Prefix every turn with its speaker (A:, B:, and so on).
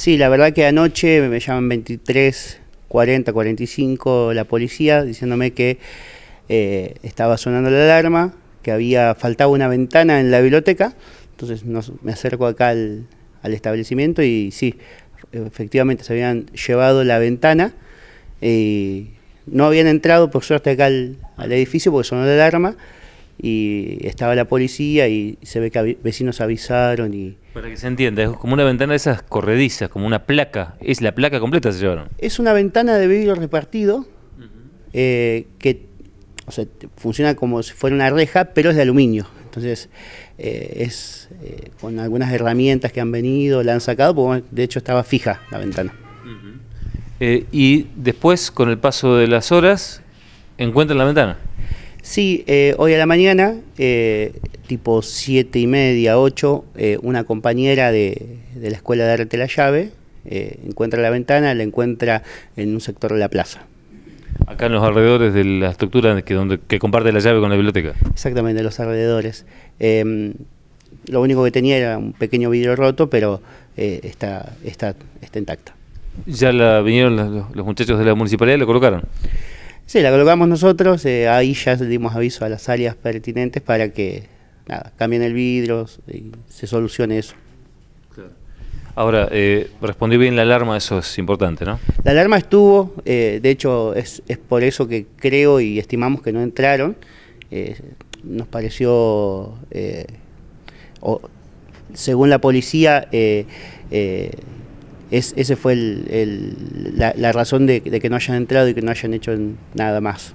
A: Sí, la verdad que anoche me llaman 23, 40, 45 la policía diciéndome que eh, estaba sonando la alarma, que había faltado una ventana en la biblioteca. Entonces me acerco acá al, al, establecimiento y sí, efectivamente se habían llevado la ventana. y eh, no habían entrado, por suerte, acá al edificio porque sonó la alarma y estaba la policía y se ve que vecinos avisaron y... Para que se
B: entienda, es como una ventana de esas corredizas, como una placa, es la placa completa se llevaron.
A: Es una ventana de vidrio repartido eh, que funciona como si fuera una reja, pero es de aluminio. Entonces, eh, es eh, con algunas herramientas que han venido, la han sacado, porque de hecho estaba fija la ventana. y después,
B: con el paso de las horas, encuentran la ventana.
A: Sí, eh, hoy a la mañana, eh, tipo siete y media, ocho, eh, una compañera de, de, la escuela de arte La Llave encuentra la ventana, la encuentra en un sector de la plaza.
B: Acá en los alrededores de la estructura que, donde, que comparte la llave con la biblioteca.
A: Exactamente, los alrededores. Em, lo único que tenía era un pequeño vidrio roto, pero está, está, está intacta.
B: ¿Ya la vinieron los, los muchachos de la municipalidad y
A: la colocaron? Sí, la colocamos nosotros, eh, ahí ya dimos aviso a las áreas pertinentes para que nada, cambien el vidrio eh, y se solucione eso.
B: Ahora, eh, respondí bien la alarma, eso es importante, ¿no?
A: La alarma estuvo, eh, de hecho es, por eso que creo y estimamos que no entraron. nos pareció, según la policía, es, ese fue la, razón de, de, que no hayan entrado y que no hayan hecho nada más.